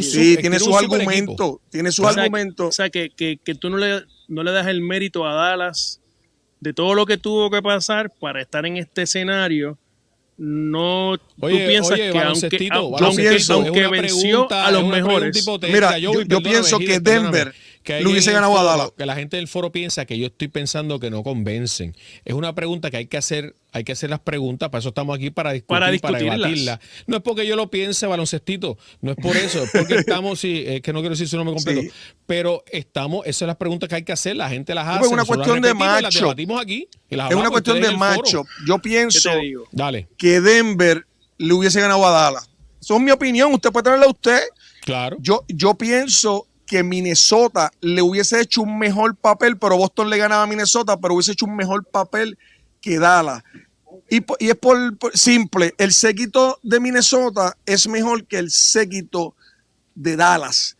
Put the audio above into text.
sí, tiene su argumento. tiene sus argumentos. O sea, que, tú no le, no le das el mérito a Dallas de todo lo que tuvo que pasar para estar en este escenario. No, tú piensas que aunque, aunque venció a los mejores. Mira, yo pienso que Denver, que hubiese Que la gente del foro piensa que yo estoy pensando que no convencen. Es una pregunta que hay que hacer, hay que hacer las preguntas, para eso estamos aquí para discutir, para, No es porque yo lo piense, baloncestito, no es por eso, es porque estamos, que no quiero decir no me completo, pero estamos, esas son las preguntas que hay que hacer, la gente las hace. Pues es una cuestión de macho. aquí, es una cuestión de macho. Yo pienso Dale. que Denver le hubiese ganado a Dallas. Eso es mi opinión, usted puede a usted. Claro. Yo, yo pienso que Minnesota le hubiese hecho un mejor papel, pero Boston le ganaba a Minnesota, pero hubiese hecho un mejor papel que Dallas. Y, es por, por, simple, el séquito de Minnesota es mejor que el séquito de Dallas.